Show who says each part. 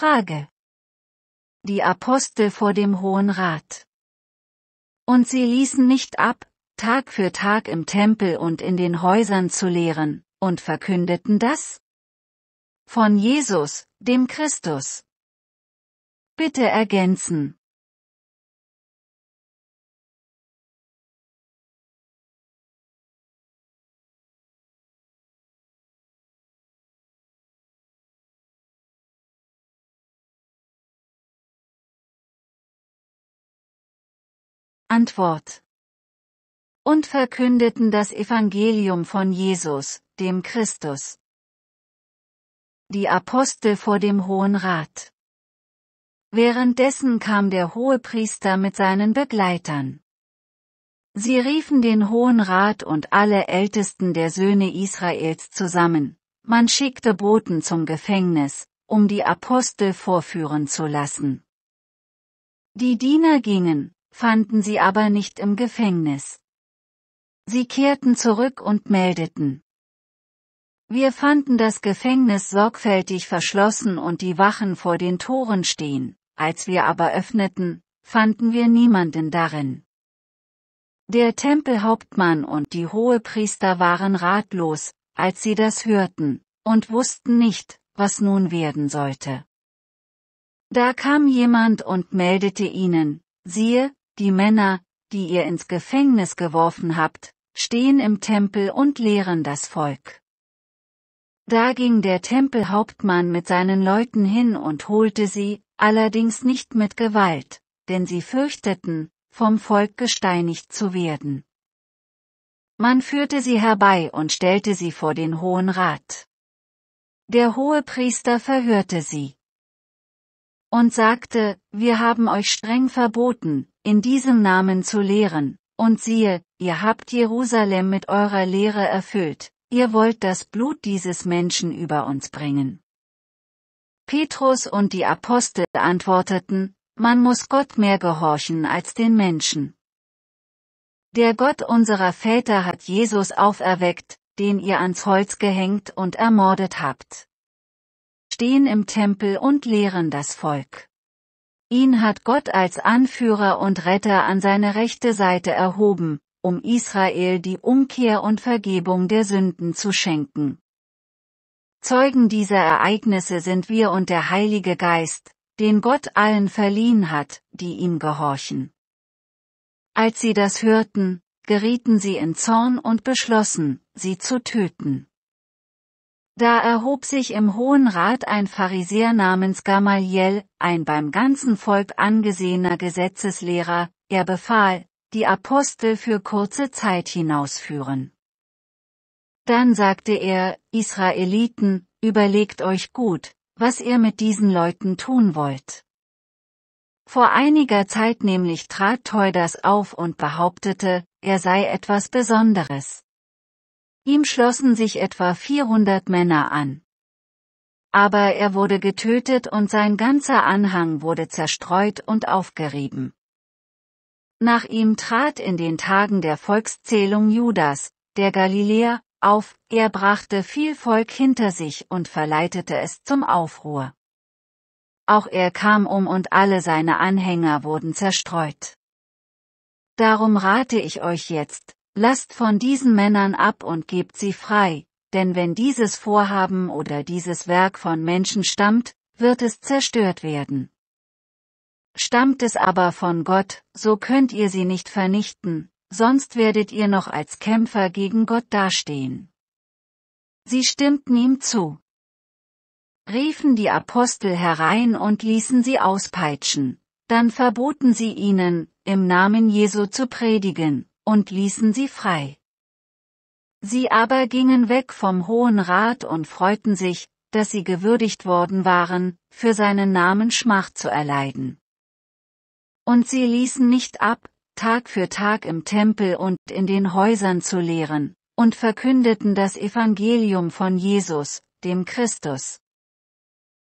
Speaker 1: Frage. Die Apostel vor dem Hohen Rat. Und sie ließen nicht ab, Tag für Tag im Tempel und in den Häusern zu lehren, und verkündeten das von Jesus, dem Christus. Bitte ergänzen. Antwort. Und verkündeten das Evangelium von Jesus, dem Christus. Die Apostel vor dem Hohen Rat. Währenddessen kam der Hohepriester mit seinen Begleitern. Sie riefen den Hohen Rat und alle Ältesten der Söhne Israels zusammen. Man schickte Boten zum Gefängnis, um die Apostel vorführen zu lassen. Die Diener gingen, fanden sie aber nicht im Gefängnis. Sie kehrten zurück und meldeten. Wir fanden das Gefängnis sorgfältig verschlossen und die Wachen vor den Toren stehen, als wir aber öffneten, fanden wir niemanden darin. Der Tempelhauptmann und die Hohepriester waren ratlos, als sie das hörten, und wussten nicht, was nun werden sollte. Da kam jemand und meldete ihnen, siehe, die Männer, die ihr ins Gefängnis geworfen habt, stehen im Tempel und lehren das Volk. Da ging der Tempelhauptmann mit seinen Leuten hin und holte sie, allerdings nicht mit Gewalt, denn sie fürchteten, vom Volk gesteinigt zu werden. Man führte sie herbei und stellte sie vor den Hohen Rat. Der Hohe Priester verhörte sie und sagte, wir haben euch streng verboten, in diesem Namen zu lehren, und siehe, ihr habt Jerusalem mit eurer Lehre erfüllt, ihr wollt das Blut dieses Menschen über uns bringen. Petrus und die Apostel antworteten, man muss Gott mehr gehorchen als den Menschen. Der Gott unserer Väter hat Jesus auferweckt, den ihr ans Holz gehängt und ermordet habt stehen im Tempel und lehren das Volk. Ihn hat Gott als Anführer und Retter an seine rechte Seite erhoben, um Israel die Umkehr und Vergebung der Sünden zu schenken. Zeugen dieser Ereignisse sind wir und der Heilige Geist, den Gott allen verliehen hat, die ihm gehorchen. Als sie das hörten, gerieten sie in Zorn und beschlossen, sie zu töten. Da erhob sich im Hohen Rat ein Pharisäer namens Gamaliel, ein beim ganzen Volk angesehener Gesetzeslehrer, er befahl, die Apostel für kurze Zeit hinausführen. Dann sagte er, Israeliten, überlegt euch gut, was ihr mit diesen Leuten tun wollt. Vor einiger Zeit nämlich trat Teudas auf und behauptete, er sei etwas Besonderes. Ihm schlossen sich etwa 400 Männer an. Aber er wurde getötet und sein ganzer Anhang wurde zerstreut und aufgerieben. Nach ihm trat in den Tagen der Volkszählung Judas, der Galiläer, auf, er brachte viel Volk hinter sich und verleitete es zum Aufruhr. Auch er kam um und alle seine Anhänger wurden zerstreut. Darum rate ich euch jetzt, Lasst von diesen Männern ab und gebt sie frei, denn wenn dieses Vorhaben oder dieses Werk von Menschen stammt, wird es zerstört werden. Stammt es aber von Gott, so könnt ihr sie nicht vernichten, sonst werdet ihr noch als Kämpfer gegen Gott dastehen. Sie stimmten ihm zu. Riefen die Apostel herein und ließen sie auspeitschen. Dann verboten sie ihnen, im Namen Jesu zu predigen, und ließen sie frei. Sie aber gingen weg vom Hohen Rat und freuten sich, dass sie gewürdigt worden waren, für seinen Namen Schmach zu erleiden. Und sie ließen nicht ab, Tag für Tag im Tempel und in den Häusern zu lehren, und verkündeten das Evangelium von Jesus, dem Christus.